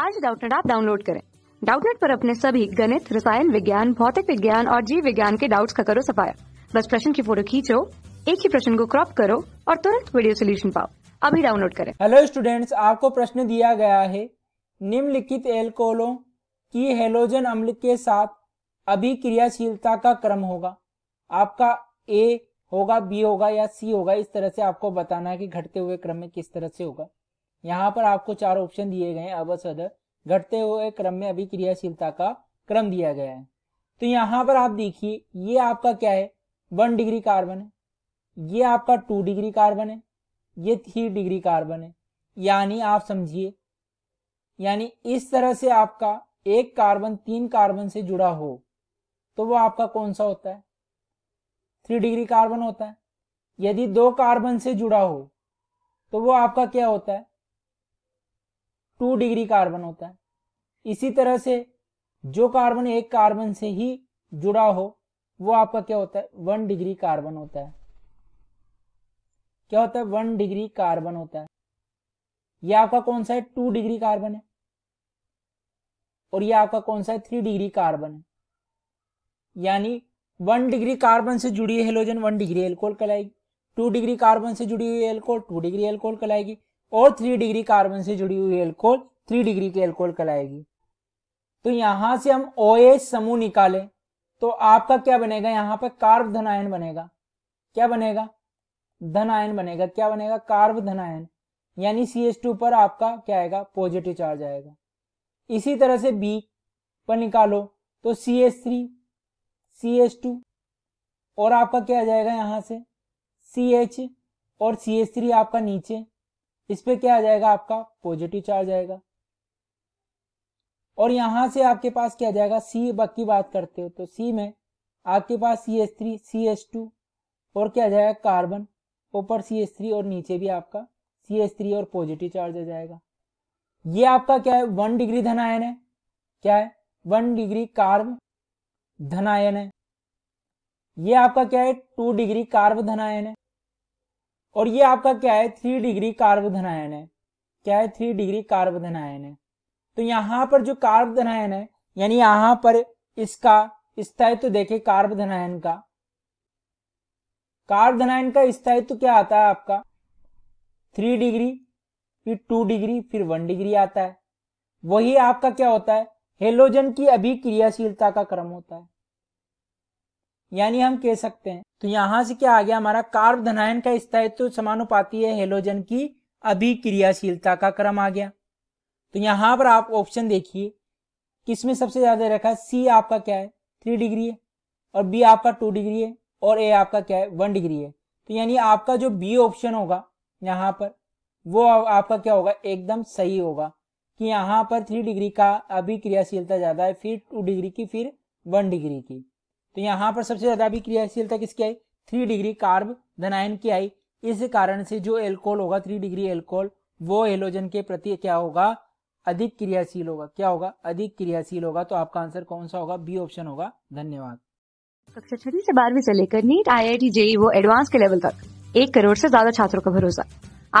आज डाउटनेट आप डाउनलोड करें डाउटनेट पर अपने सभी गणित रसायन विज्ञान भौतिक विज्ञान और जीव विज्ञान के डाउट्स का करो सफाया बस प्रश्न की फोटो खींचो एक ही प्रश्न को क्रॉप करो और तुरंत वीडियो सोल्यूशन पाओ अभी डाउनलोड करें हेलो स्टूडेंट्स आपको प्रश्न दिया गया है निम्नलिखित एल्कोहलों की हेलोजन अम्ल के साथ अभिक्रियाशीलता का क्रम होगा आपका ए होगा बी होगा या सी होगा इस तरह से आपको बताना है कि घटते हुए क्रम में किस तरह से होगा यहाँ पर आपको चार ऑप्शन दिए गए हैं अवस घटते हुए क्रम में अभी क्रियाशीलता का क्रम दिया गया है तो यहाँ पर आप देखिए ये आपका क्या है वन डिग्री कार्बन है ये आपका टू डिग्री कार्बन है ये थ्री डिग्री कार्बन है यानी आप समझिए यानी इस तरह से आपका एक कार्बन तीन कार्बन से जुड़ा हो तो वो आपका कौन सा होता है थ्री डिग्री कार्बन होता है यदि दो कार्बन से जुड़ा हो तो वो आपका क्या होता है टू डिग्री कार्बन होता है इसी तरह से जो कार्बन एक कार्बन से ही जुड़ा हो वो आपका क्या होता है वन डिग्री कार्बन होता है क्या होता है वन डिग्री कार्बन होता है ये आपका कौन सा है टू डिग्री कार्बन है और ये आपका कौन सा है थ्री डिग्री कार्बन है यानी वन डिग्री कार्बन से जुड़ी हेलोजन वन डिग्री एल्कोल कहलाएगी टू डिग्री कार्बन से जुड़ी हुई एल्कोल टू डिग्री एल्कोल कहलाएगी और थ्री डिग्री कार्बन से जुड़ी हुई एल्कोहल थ्री डिग्री की एल्कोहल कहलाएगी तो यहां से हम ओ समूह निकाले तो आपका क्या बनेगा यहां पर कार्ब धनायन बनेगा क्या बनेगा धनायन बनेगा क्या बनेगा कार्ब धनायन यानी सी टू पर आपका क्या आएगा पॉजिटिव चार्ज आएगा इसी तरह से बी पर निकालो तो C S three C S two और आपका क्या आ जाएगा यहां से सी एच और सी एस थ्री आपका नीचे इस पे क्या आ जाएगा आपका पॉजिटिव चार्ज आएगा और यहां से आपके पास क्या जाएगा सी बक की बात करते हो तो सी में आपके पास C S three C S two और क्या जाएगा कार्बन ऊपर सी एस थ्री और नीचे भी आपका सी एस थ्री और पॉजिटिव चार्ज आ जाएगा ये आपका क्या है वन डिग्री धनायन है क्या है वन डिग्री कार्ब धनायन है ये आपका क्या है टू डिग्री कार्ब धनायन है और ये आपका क्या है थ्री डिग्री कार्बधनायन आयन है क्या है थ्री डिग्री कार्बधनायन आयन है तो यहाँ पर जो कार्बन आयन है यानी यहाँ पर इसका स्थायित्व तो देखे कार्बधनायन आयन का कार्बधनायन आयन का स्थायित्व तो क्या आता है आपका थ्री डिग्री फिर टू डिग्री फिर वन डिग्री आता है वही आपका क्या होता है हेलोजन की अभी क्रियाशीलता का क्रम होता है यानी हम कह सकते हैं तो यहाँ से क्या आ गया हमारा कार्ब धनायन का स्थायित्व समानुपाती है हेलोजन की अभिक्रियाशीलता का क्रम आ गया तो यहाँ पर आप ऑप्शन देखिए किसमें सबसे ज्यादा रखा सी आपका क्या है थ्री डिग्री है और बी आपका टू डिग्री है और ए आपका क्या है वन डिग्री है तो यानी आपका जो बी ऑप्शन होगा यहाँ पर वो आपका क्या होगा एकदम सही होगा कि यहाँ पर थ्री डिग्री का अभिक्रियाशीलता ज्यादा है फिर टू डिग्री की फिर वन डिग्री की तो यहाँ पर सबसे ज्यादा अभी क्रियाशीलता किसकी आई थ्री डिग्री कार्ब धनायन की आई इस कारण से जो एल्कोहल होगा थ्री डिग्री एल्कोहल वो एलोजन के प्रति क्या होगा अधिक क्रियाशील होगा क्या होगा अधिक क्रियाशील होगा तो आपका आंसर कौन सा होगा बी ऑप्शन होगा धन्यवाद कक्षा छठी से बारहवीं से लेकर NEET I I T JEE वो एडवांस के लेवल तक एक करोड़ से ज्यादा छात्रों का भरोसा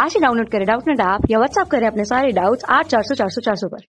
आज ही डाउनलोड करें डाउट नेट ऐप या व्हाट्सएप करें अपने सारे डाउट्स आठ चार सौ चार सौ चार सौ पर